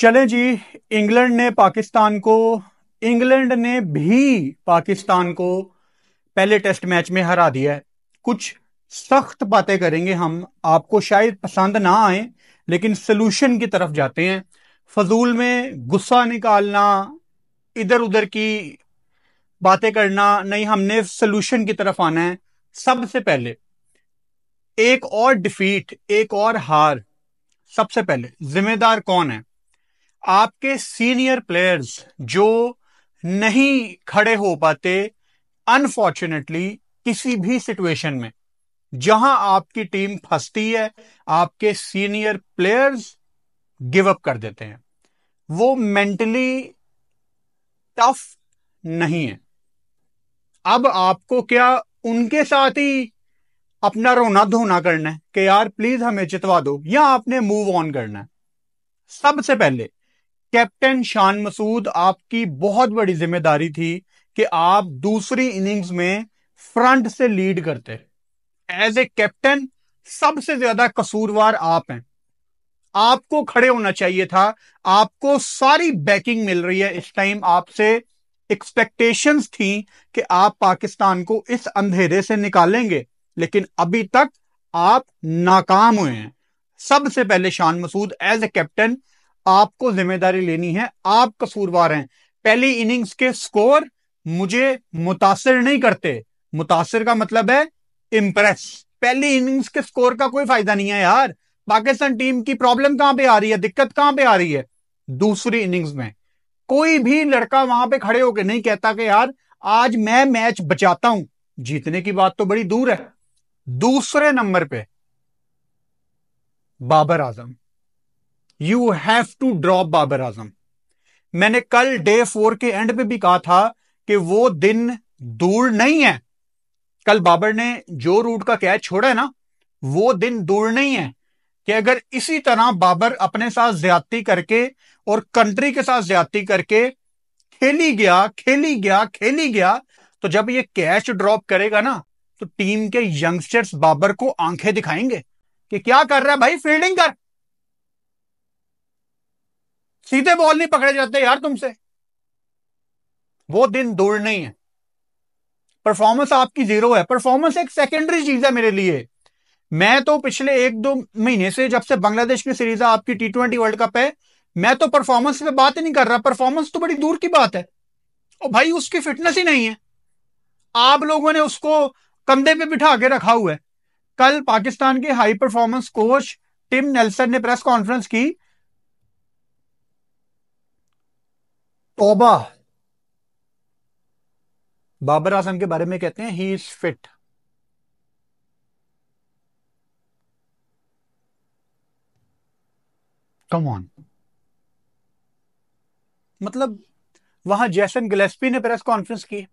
चले जी इंग्लैंड ने पाकिस्तान को इंग्लैंड ने भी पाकिस्तान को पहले टेस्ट मैच में हरा दिया है कुछ सख्त बातें करेंगे हम आपको शायद पसंद ना आए लेकिन सोल्यूशन की तरफ जाते हैं फजूल में गुस्सा निकालना इधर उधर की बातें करना नहीं हमने सोल्यूशन की तरफ आना है सबसे पहले एक और डिफीट एक और हार सबसे पहले जिम्मेदार कौन है आपके सीनियर प्लेयर्स जो नहीं खड़े हो पाते अनफॉर्चुनेटली किसी भी सिचुएशन में जहां आपकी टीम फंसती है आपके सीनियर प्लेयर्स गिव अप कर देते हैं वो मेंटली टफ नहीं है अब आपको क्या उनके साथ ही अपना रोना धोना करना है कि यार प्लीज हमें चितवा दो या आपने मूव ऑन करना है सबसे पहले कैप्टन शान मसूद आपकी बहुत बड़ी जिम्मेदारी थी कि आप दूसरी इनिंग्स में फ्रंट से लीड करते एज ए कैप्टन सबसे ज्यादा कसूरवार आप हैं आपको खड़े होना चाहिए था आपको सारी बैकिंग मिल रही है इस टाइम आपसे एक्सपेक्टेशंस थी कि आप पाकिस्तान को इस अंधेरे से निकालेंगे लेकिन अभी तक आप नाकाम हुए हैं सबसे पहले शान मसूद एज ए कैप्टन आपको जिम्मेदारी लेनी है आप कसूरवार हैं पहली इनिंग्स के स्कोर मुझे मुतासर नहीं करते मुतासर का मतलब है इंप्रेस पहली इनिंग्स के स्कोर का कोई फायदा नहीं है यार पाकिस्तान टीम की प्रॉब्लम कहां पे आ रही है दिक्कत कहां पे आ रही है दूसरी इनिंग्स में कोई भी लड़का वहां पे खड़े होकर नहीं कहता कि यार आज मैं मैच बचाता हूं जीतने की बात तो बड़ी दूर है दूसरे नंबर पे Babar Azam you have to drop Babar Azam मैंने कल डे फोर के एंड पे भी कहा था कि वो दिन दूर नहीं है कल बाबर ने जो रूट का कैच छोड़ा है ना वो दिन दूर नहीं है कि अगर इसी तरह बाबर अपने साथ ज्यादती करके और कंट्री के साथ ज्यादती करके खेली गया खेली गया खेली गया तो जब ये कैच ड्रॉप करेगा ना तो टीम के यंगस्टर्स बाबर को आंखें दिखाएंगे कि क्या कर रहा है भाई फील्डिंग कर सीधे बॉल नहीं पकड़े जाते यार तुमसे वो दिन दूर नहीं है परफॉर्मेंस आपकी जीरो है परफॉर्मेंस एक सेकेंडरी चीज है मेरे लिए मैं तो पिछले एक दो महीने से जब से बांग्लादेश की सीरीज आपकी टी ट्वेंटी वर्ल्ड कप है मैं तो परफॉर्मेंस पे बात ही नहीं कर रहा परफॉर्मेंस तो बड़ी दूर की बात है और भाई उसकी फिटनेस ही नहीं है आप लोगों ने उसको कंधे पे बिठा के रखा हुआ है कल पाकिस्तान के high performance coach Tim Nelson ने प्रेस कॉन्फ्रेंस की तोबा बाबर आजम के बारे में कहते हैं he is fit come on मतलब वहां जैसन गिलेस्पी ने प्रेस कॉन्फ्रेंस की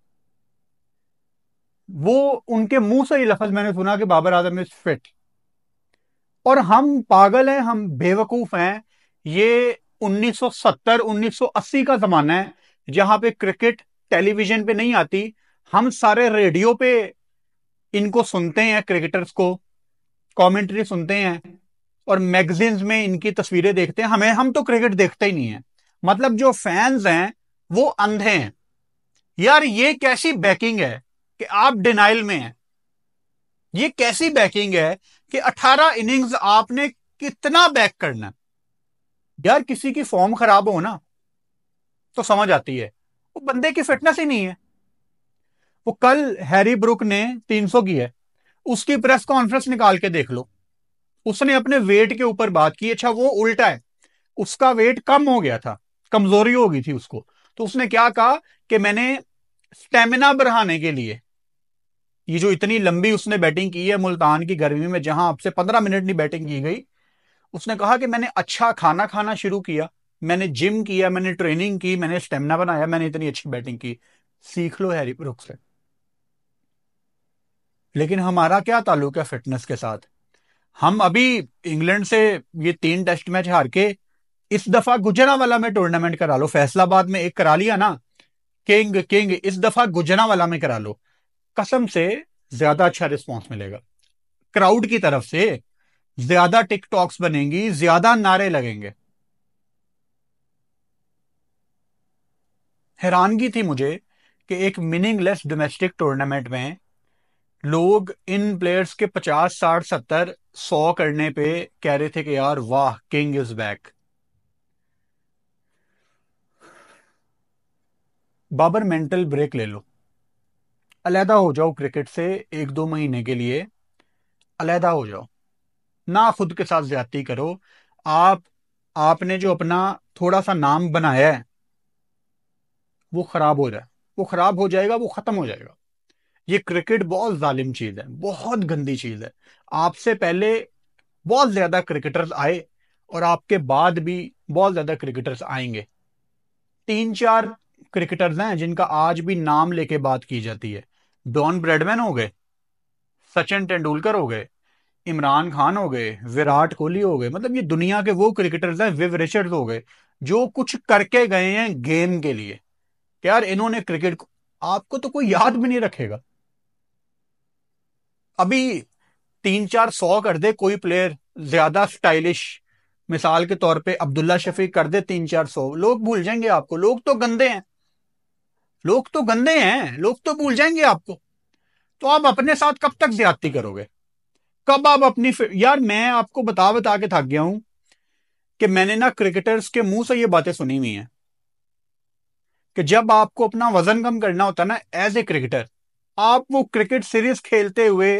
वो उनके मुंह से ही लफज मैंने सुना कि बाबर आजम इज फिट और हम पागल हैं हम बेवकूफ हैं ये 1970 1980 का जमाना है जहां पे क्रिकेट टेलीविजन पे नहीं आती हम सारे रेडियो पे इनको सुनते हैं क्रिकेटर्स को कमेंट्री सुनते हैं और मैगजीन्स में इनकी तस्वीरें देखते हैं हमें हम तो क्रिकेट देखते ही नहीं है मतलब जो फैंस हैं वो अंधे हैं यार ये कैसी बैकिंग है कि आप डिनाइल में हैं ये कैसी बैकिंग है कि 18 इनिंग्स आपने कितना बैक करना यार किसी की फॉर्म खराब हो ना तो समझ आती है वो बंदे की फिटनेस ही नहीं है वो कल हैरी ब्रुक ने 300 की है उसकी प्रेस कॉन्फ्रेंस निकाल के देख लो उसने अपने वेट के ऊपर बात की अच्छा वो उल्टा है उसका वेट कम हो गया था कमजोरी हो गई थी उसको तो उसने क्या कहा कि मैंने स्टेमिना बढ़ाने के लिए ये जो इतनी लंबी उसने बैटिंग की है मुल्तान की गर्मी में जहां आपसे पंद्रह मिनट नहीं बैटिंग की गई उसने कहा कि मैंने अच्छा खाना खाना शुरू किया मैंने जिम किया मैंने ट्रेनिंग की मैंने स्टेमिना बनाया मैंने इतनी अच्छी बैटिंग की सीख लो हैरी ब्रुक से लेकिन हमारा क्या ताल्लुक है फिटनेस के साथ हम अभी इंग्लैंड से ये तीन टेस्ट मैच हार के इस दफा गुजरा वाला में टूर्नामेंट करा लो फैसलाबाद में एक करा लिया ना किंग किंग इस दफा गुजरा वाला में करा लो कसम से ज्यादा अच्छा रिस्पॉन्स मिलेगा क्राउड की तरफ से ज्यादा टिकटॉक्स बनेंगी ज्यादा नारे लगेंगे हैरानगी थी मुझे कि एक मीनिंगलेस डोमेस्टिक टूर्नामेंट में लोग इन प्लेयर्स के पचास साठ सत्तर सौ करने पे कह रहे थे कि यार वाह king is back Babar mental break ले लो अलहदा हो जाओ क्रिकेट से एक दो महीने के लिए अलहदा हो जाओ ना खुद के साथ ज्यादा करो आप आपने जो अपना थोड़ा सा नाम बनाया है वो खराब हो जाए वो खराब हो जाएगा वो खत्म हो जाएगा ये क्रिकेट बहुत जालिम चीज है बहुत गंदी चीज है आपसे पहले बहुत ज्यादा क्रिकेटर्स आए और आपके बाद भी बहुत ज्यादा क्रिकेटर्स आएंगे तीन चार क्रिकेटर्स हैं जिनका आज भी नाम लेके बात की जाती है डॉन ब्रेडमैन हो गए सचिन तेंदुलकर हो गए इमरान खान हो गए विराट कोहली हो गए मतलब ये दुनिया के वो क्रिकेटर्स हैं विव रिचर्ड हो गए जो कुछ करके गए हैं गेम के लिए तो यार इन्होंने क्रिकेट को आपको तो कोई याद भी नहीं रखेगा अभी तीन चार सौ कर दे कोई प्लेयर ज्यादा स्टाइलिश मिसाल के तौर पे अब्दुल्ला शफी कर दे तीन चार सौ लोग भूल जाएंगे आपको लोग तो गंदे हैं लोग तो गंदे हैं लोग तो भूल जाएंगे आपको तो आप अपने साथ कब तक ज्यादती करोगे कब आप अपनी यार मैं आपको बता बता के थक गया हूं कि मैंने ना क्रिकेटर्स के मुंह से ये बातें सुनी हुई हैं कि जब आपको अपना वजन कम करना होता है ना एज ए क्रिकेटर आप वो क्रिकेट सीरीज खेलते हुए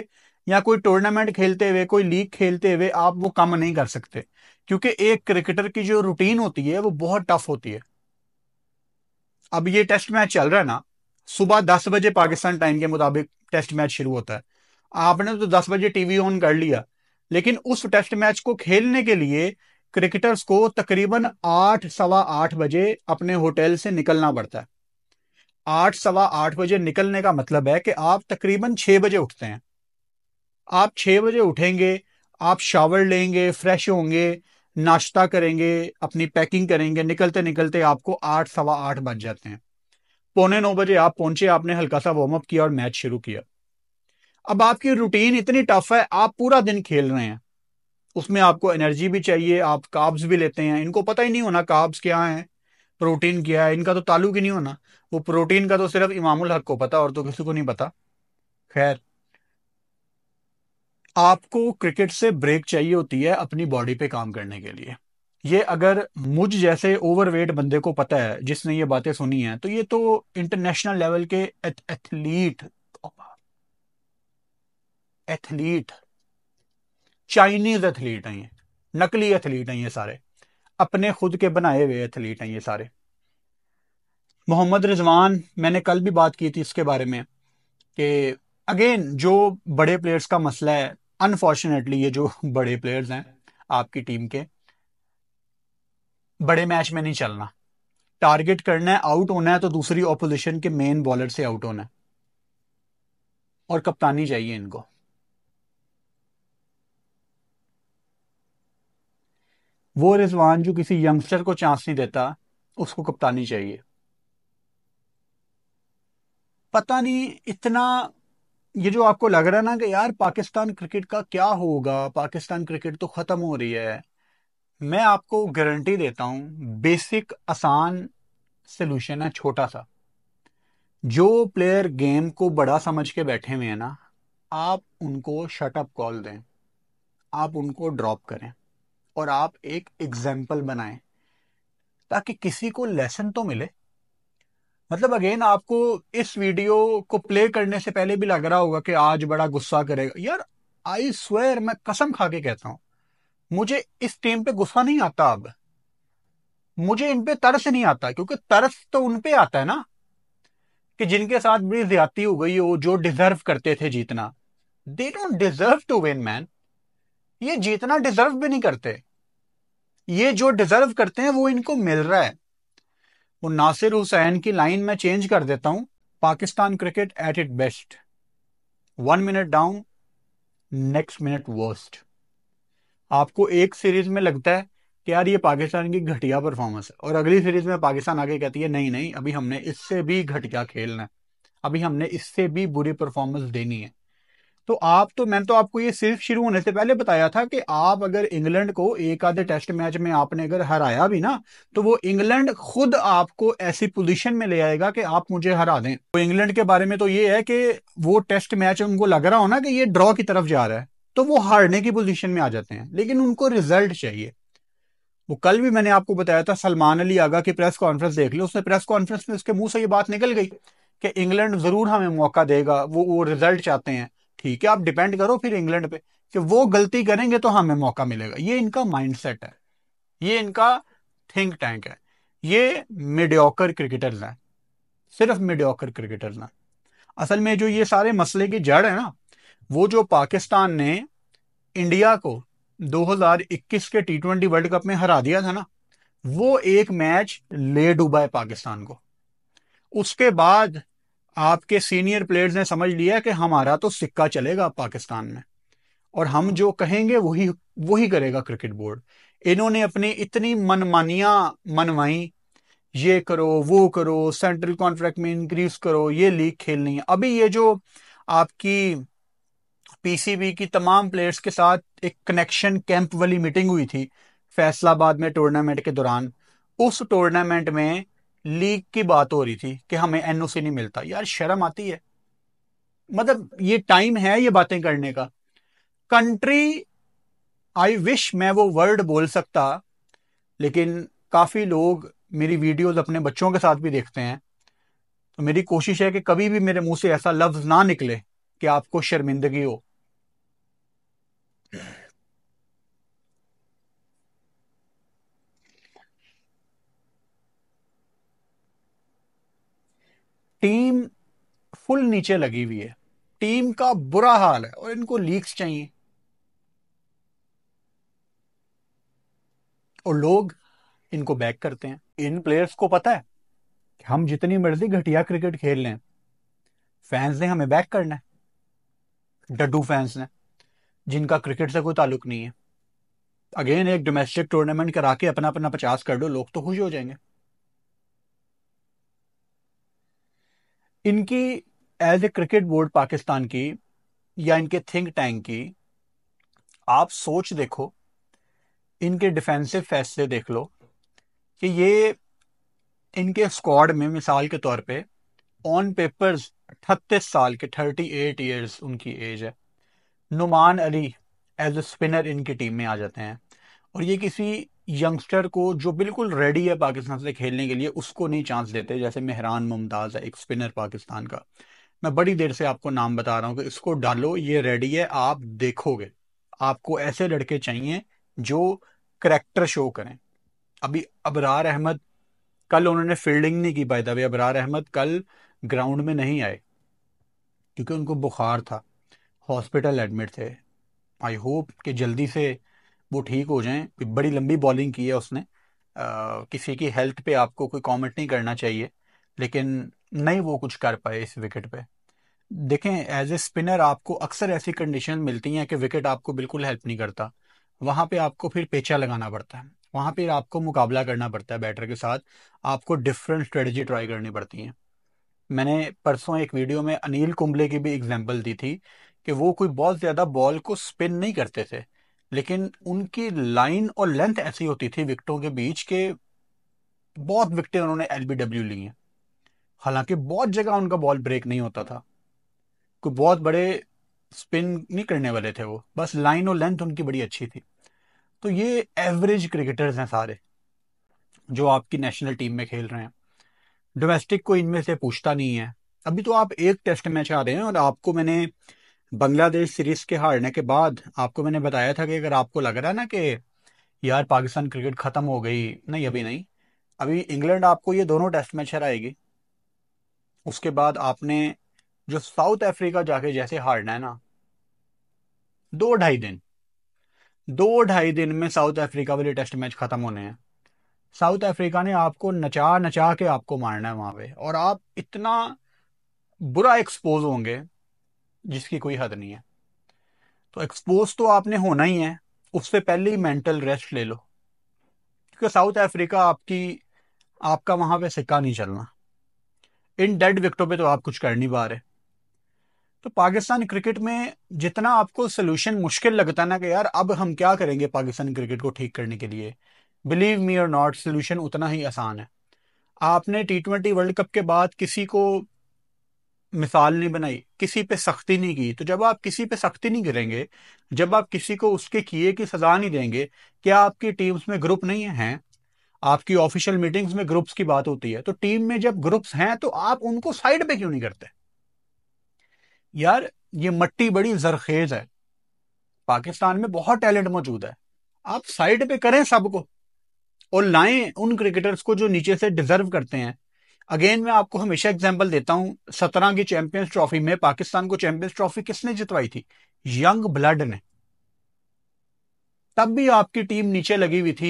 या कोई टूर्नामेंट खेलते हुए कोई लीग खेलते हुए आप वो कम नहीं कर सकते क्योंकि एक क्रिकेटर की जो रूटीन होती है वो बहुत टफ होती है अब ये टेस्ट मैच चल रहा है ना सुबह दस बजे पाकिस्तान टाइम के मुताबिक टेस्ट मैच शुरू होता है आपने तो दस बजे टीवी ऑन कर लिया लेकिन उस टेस्ट मैच को खेलने के लिए क्रिकेटर्स को तकरीबन आठ सवा आठ बजे अपने होटल से निकलना पड़ता है आठ सवा आठ बजे निकलने का मतलब है कि आप तकरीबन छह बजे उठते हैं आप छह बजे उठेंगे आप शावर लेंगे फ्रेश होंगे नाश्ता करेंगे अपनी पैकिंग करेंगे निकलते निकलते आपको आठ सवा आठ बज जाते हैं पौने नौ बजे आप पहुंचे आपने हल्का सा वार्म अप किया और मैच शुरू किया अब आपकी रूटीन इतनी टफ है आप पूरा दिन खेल रहे हैं उसमें आपको एनर्जी भी चाहिए आप काब्स भी लेते हैं इनको पता ही नहीं होना काब्स क्या है प्रोटीन क्या है इनका तो ताल्लुक ही नहीं होना वो प्रोटीन का तो सिर्फ इमामुल हक को पता और तो किसी को नहीं पता खैर आपको क्रिकेट से ब्रेक चाहिए होती है अपनी बॉडी पे काम करने के लिए ये अगर मुझ जैसे ओवरवेट बंदे को पता है जिसने ये बातें सुनी हैं तो ये तो इंटरनेशनल लेवल के एथ, एथलीट एथलीट चाइनीज एथलीट हैं ये नकली एथलीट हैं ये सारे अपने खुद के बनाए हुए एथलीट हैं ये सारे मोहम्मद रिजवान मैंने कल भी बात की थी इसके बारे में कि अगेन जो बड़े प्लेयर्स का मसला है अनफॉर्चुनेटली ये जो बड़े प्लेयर्स हैं आपकी टीम के बड़े मैच में नहीं चलना टारगेट करना है आउट होना है तो दूसरी ऑपोजिशन के मेन बॉलर से आउट होना है और कप्तानी चाहिए इनको वो रिजवान जो किसी यंगस्टर को चांस नहीं देता उसको कप्तानी चाहिए पता नहीं इतना ये जो आपको लग रहा है ना कि यार पाकिस्तान क्रिकेट का क्या होगा पाकिस्तान क्रिकेट तो ख़त्म हो रही है मैं आपको गारंटी देता हूं बेसिक आसान सलूशन है छोटा सा जो प्लेयर गेम को बड़ा समझ के बैठे हुए हैं ना आप उनको शटअप कॉल दें आप उनको ड्रॉप करें और आप एक एग्जाम्पल बनाए ताकि किसी को लेसन तो मिले मतलब अगेन आपको इस वीडियो को प्ले करने से पहले भी लग रहा होगा कि आज बड़ा गुस्सा करेगा यार आई स्वेयर मैं कसम खा के कहता हूं मुझे इस टीम पे गुस्सा नहीं आता अब मुझे इन पे तरस नहीं आता क्योंकि तरस तो उन पे आता है ना कि जिनके साथ बड़ी ज्यादा हो गई हो जो डिजर्व करते थे जीतना they don't deserve to win man ये जीतना डिजर्व भी नहीं करते ये जो डिजर्व करते हैं वो इनको मिल रहा है वो नासिर हुसैन की लाइन में चेंज कर देता हूं Pakistan cricket at it best one minute down next minute worst आपको एक सीरीज में लगता है कि यार ये पाकिस्तान की घटिया परफॉर्मेंस है और अगली सीरीज में पाकिस्तान आगे कहती है नहीं नहीं अभी हमने इससे भी घटिया खेलना है अभी हमने इससे भी बुरी परफॉर्मेंस देनी है तो आप तो मैंने तो आपको ये सिर्फ शुरू होने से पहले बताया था कि आप अगर इंग्लैंड को एक आधे टेस्ट मैच में आपने अगर हराया भी ना तो वो इंग्लैंड खुद आपको ऐसी पोजीशन में ले आएगा कि आप मुझे हरा दें तो इंग्लैंड के बारे में तो ये है कि वो टेस्ट मैच उनको लग रहा हो ना कि ये ड्रॉ की तरफ जा रहा है तो वो हारने की पोजिशन में आ जाते हैं लेकिन उनको रिजल्ट चाहिए वो कल भी मैंने आपको बताया था सलमान अली आगा की प्रेस कॉन्फ्रेंस देख ली उसने प्रेस कॉन्फ्रेंस में उसके मुंह से ये बात निकल गई कि इंग्लैंड जरूर हमें मौका देगा वो वो रिजल्ट चाहते हैं ठीक है आप डिपेंड करो फिर इंग्लैंड पे कि वो गलती करेंगे तो हमें मौका मिलेगा ये इनका माइंडसेट है ये इनका थिंक टैंक है ये मिडियोकर क्रिकेटर्स हैं सिर्फ मिडियोकर क्रिकेटर्स हैं असल में जो ये सारे मसले की जड़ है ना वो जो पाकिस्तान ने इंडिया को 2021 के टी ट्वेंटी वर्ल्ड कप में हरा दिया था ना वो एक मैच ले डूबा है पाकिस्तान को उसके बाद आपके सीनियर प्लेयर्स ने समझ लिया कि हमारा तो सिक्का चलेगा पाकिस्तान में और हम जो कहेंगे वही वही करेगा क्रिकेट बोर्ड इन्होंने अपनी इतनी मनमानियाँ मनवाई ये करो वो करो सेंट्रल कॉन्ट्रैक्ट में इंक्रीज करो ये लीग खेलनी है अभी ये जो आपकी पीसीबी की तमाम प्लेयर्स के साथ एक कनेक्शन कैंप वाली मीटिंग हुई थी फैसलाबाद में टूर्नामेंट के दौरान उस टूर्नामेंट में लीग की बात हो रही थी कि हमें एनओसी नहीं मिलता यार शर्म आती है मतलब ये टाइम है ये बातें करने का कंट्री आई विश मैं वो वर्ड बोल सकता लेकिन काफ़ी लोग मेरी वीडियोस अपने बच्चों के साथ भी देखते हैं तो मेरी कोशिश है कि कभी भी मेरे मुंह से ऐसा लफ्ज ना निकले कि आपको शर्मिंदगी हो टीम फुल नीचे लगी हुई है टीम का बुरा हाल है और इनको लीक्स चाहिए और लोग इनको बैक करते हैं इन प्लेयर्स को पता है कि हम जितनी मर्जी घटिया क्रिकेट खेल लें फैंस ने हमें बैक करना है डड्डू फैंस ने जिनका क्रिकेट से कोई ताल्लुक नहीं है अगेन एक डोमेस्टिक टूर्नामेंट करा के अपना अपना पचास कर दो लोग तो खुश हो जाएंगे इनकी age a cricket board Pakistan की या इनके थिंक टैंक की आप सोच देखो इनके डिफेंसिव फैसले देख लो कि ये इनके स्क्वाड में मिसाल के तौर पे ऑन पेपर्स अठतीस साल के थर्टी एट ईयर्स उनकी एज है Noman Ali age a spinner इनकी टीम में आ जाते हैं और ये किसी यंगस्टर को जो बिल्कुल रेडी है पाकिस्तान से खेलने के लिए उसको नहीं चांस देते जैसे मेहरान मुमताज है एक स्पिनर पाकिस्तान का मैं बड़ी देर से आपको नाम बता रहा हूँ कि इसको डालो ये रेडी है आप देखोगे आपको ऐसे लड़के चाहिए जो करेक्टर शो करें अभी अबरार अहमद कल उन्होंने फील्डिंग नहीं की पाई अबरार अहमद कल ग्राउंड में नहीं आए क्योंकि उनको बुखार था हॉस्पिटल एडमिट थे आई होप कि जल्दी से वो ठीक हो जाएं बड़ी लंबी बॉलिंग की है उसने आ, किसी की हेल्थ पे आपको कोई कमेंट नहीं करना चाहिए लेकिन नहीं वो कुछ कर पाए इस विकेट पे देखें एज ए स्पिनर आपको अक्सर ऐसी कंडीशन मिलती हैं कि विकेट आपको बिल्कुल हेल्प नहीं करता वहां पे आपको फिर पेचा लगाना पड़ता है वहां पर आपको मुकाबला करना पड़ता है बैटर के साथ आपको डिफरेंट स्ट्रेटजी ट्राई करनी पड़ती है मैंने परसों एक वीडियो में अनिल कुंबले की भी एग्जाम्पल दी थी कि वो कोई बहुत ज्यादा बॉल को स्पिन नहीं करते थे लेकिन उनकी लाइन और लेंथ ऐसी होती थी विकटों के बीच के बहुत विकटें उन्होंने एलबीडब्ल्यू ली हैं हालांकि बहुत जगह उनका बॉल ब्रेक नहीं होता था कोई बहुत बड़े स्पिन नहीं करने वाले थे वो बस लाइन और लेंथ उनकी बड़ी अच्छी थी तो ये एवरेज क्रिकेटर्स हैं सारे जो आपकी नेशनल टीम में खेल रहे हैं डोमेस्टिक को इनमें से पूछता नहीं है अभी तो आप एक टेस्ट मैच आ रहे हैं और आपको मैंने बांग्लादेश सीरीज के हारने के बाद आपको मैंने बताया था कि अगर आपको लग रहा है ना कि यार पाकिस्तान क्रिकेट खत्म हो गई नहीं अभी नहीं अभी इंग्लैंड आपको ये दोनों टेस्ट मैच हराएगी उसके बाद आपने जो साउथ अफ्रीका जाके जैसे हारना है ना दो ढाई दिन दो ढाई दिन में साउथ अफ्रीका वाले टेस्ट मैच खत्म होने हैं साउथ अफ्रीका ने आपको नचा नचा के आपको मारना है वहां पे और आप इतना बुरा एक्सपोज होंगे जिसकी कोई हद नहीं है तो एक्सपोज तो आपने होना ही है उससे पहले ही मेंटल रेस्ट ले लो क्योंकि साउथ अफ्रीका आपकी आपका वहां पे सिक्का नहीं चलना इन डेड विकटों पे तो आप कुछ कर नहीं पा रहे तो पाकिस्तान क्रिकेट में जितना आपको सोल्यूशन मुश्किल लगता है ना कि यार अब हम क्या करेंगे पाकिस्तान क्रिकेट को ठीक करने के लिए बिलीव मी और नॉट सोल्यूशन उतना ही आसान है आपने टी ट्वेंटी वर्ल्ड कप के बाद किसी को मिसाल नहीं बनाई किसी पे सख्ती नहीं की तो जब आप किसी पे सख्ती नहीं करेंगे जब आप किसी को उसके किए की सज़ा नहीं देंगे क्या आपकी टीम्स में ग्रुप नहीं है आपकी ऑफिशियल मीटिंग्स में ग्रुप्स की बात होती है तो टीम में जब ग्रुप्स हैं तो आप उनको साइड पे क्यों नहीं करते यार ये मट्टी बड़ी जरखेज है पाकिस्तान में बहुत टैलेंट मौजूद है आप साइड पे करें सबको और लाएं उन क्रिकेटर्स को जो नीचे से डिजर्व करते हैं अगेन मैं आपको हमेशा एग्जाम्पल देता हूं सत्रह की चैंपियंस ट्रॉफी में पाकिस्तान को चैंपियंस ट्रॉफी किसने जितवाई थी यंग ब्लड ने तब भी आपकी टीम नीचे लगी हुई थी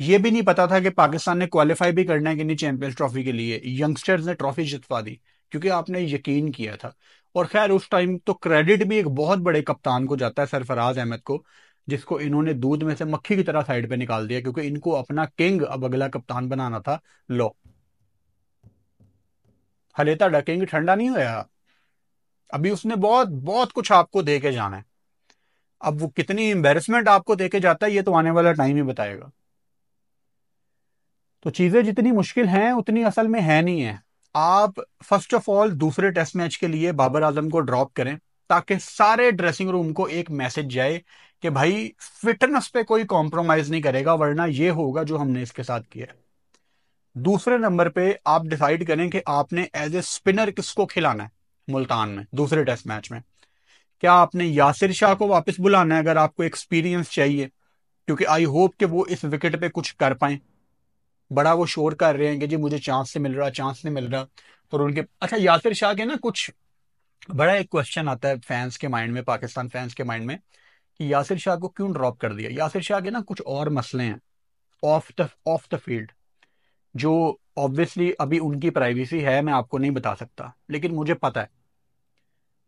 ये भी नहीं पता था कि पाकिस्तान ने क्वालिफाई भी करना है कि नहीं चैंपियंस ट्रॉफी के लिए यंगस्टर्स ने ट्रॉफी जितवा दी क्योंकि आपने यकीन किया था और खैर उस टाइम तो क्रेडिट भी एक बहुत बड़े कप्तान को जाता है सरफराज अहमद को जिसको इन्होंने दूध में से मक्खी की तरह साइड पे निकाल दिया क्योंकि इनको अपना किंग अब अगला कप्तान बनाना था लॉ हलेता ढकेंगे ठंडा नहीं होया अभी उसने बहुत बहुत कुछ आपको दे के जाना है अब वो कितनी एम्बेरसमेंट आपको दे के जाता है ये तो आने वाला टाइम ही बताएगा तो चीजें जितनी मुश्किल हैं उतनी असल में है नहीं है आप फर्स्ट ऑफ ऑल दूसरे टेस्ट मैच के लिए बाबर आजम को ड्रॉप करें ताकि सारे ड्रेसिंग रूम को एक मैसेज जाए कि भाई फिटनेस पे कोई कॉम्प्रोमाइज नहीं करेगा वरना ये होगा जो हमने इसके साथ किया है दूसरे नंबर पे आप डिसाइड करें कि आपने एज ए स्पिनर किसको खिलाना है मुल्तान में दूसरे टेस्ट मैच में क्या आपने यासिर शाह को वापस बुलाना है अगर आपको एक्सपीरियंस चाहिए क्योंकि आई होप कि वो इस विकेट पे कुछ कर पाए बड़ा वो शोर कर रहे हैं कि जी मुझे चांस से मिल रहा चांस नहीं मिल रहा और तो उनके अच्छा यासिर शाह के ना कुछ बड़ा एक क्वेश्चन आता है फैंस के माइंड में पाकिस्तान फैंस के माइंड में कि यासिर शाह को क्यों ड्रॉप कर दिया यासिर शाह के ना कुछ और मसले हैं off the off the field जो ऑब्वियसली अभी उनकी प्राइवेसी है मैं आपको नहीं बता सकता लेकिन मुझे पता है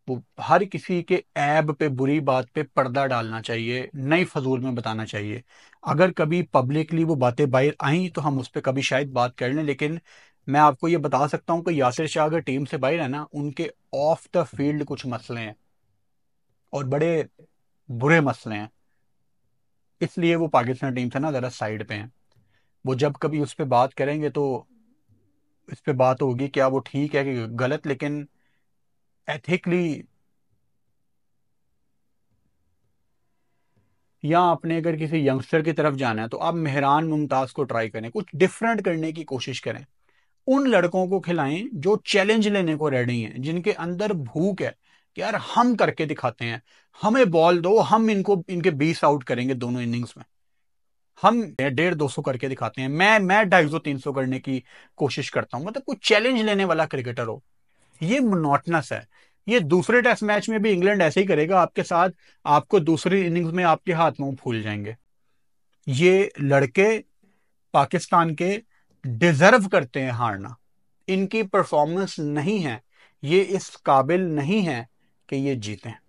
वो हर किसी के ऐब पे बुरी बात पे पर्दा डालना चाहिए नई फजूल में बताना चाहिए अगर कभी पब्लिकली वो बातें बाहर आई तो हम उस पर कभी शायद बात कर लें लेकिन मैं आपको ये बता सकता हूँ कि यासिर शाह अगर टीम से बाहर है ना उनके ऑफ द फील्ड कुछ मसले हैं और बड़े बुरे मसले हैं इसलिए वो पाकिस्तान टीम से ना ज़रा साइड पे हैं वो जब कभी उस पर बात करेंगे तो इस पर बात होगी क्या वो ठीक है कि गलत लेकिन एथिकली या आपने अगर किसी यंगस्टर की तरफ जाना है तो आप मेहरान मुमताज को ट्राई करें कुछ डिफरेंट करने की कोशिश करें उन लड़कों को खिलाएं जो चैलेंज लेने को रेडी हैं जिनके अंदर भूख है कि यार हम करके दिखाते हैं हमें बॉल दो हम इनको इनके बीस आउट करेंगे दोनों इनिंग्स में हम डेढ़ दो सौ करके दिखाते हैं मैं मैं ढाई सौ तीन सौ करने की कोशिश करता हूं मतलब कुछ चैलेंज लेने वाला क्रिकेटर हो ये मोनोटनस है ये दूसरे टेस्ट मैच में भी इंग्लैंड ऐसे ही करेगा आपके साथ आपको दूसरी इनिंग्स में आपके हाथ मुंह फूल जाएंगे ये लड़के पाकिस्तान के डिजर्व करते हैं हारना इनकी परफॉर्मेंस नहीं है ये इस काबिल नहीं है कि ये जीतें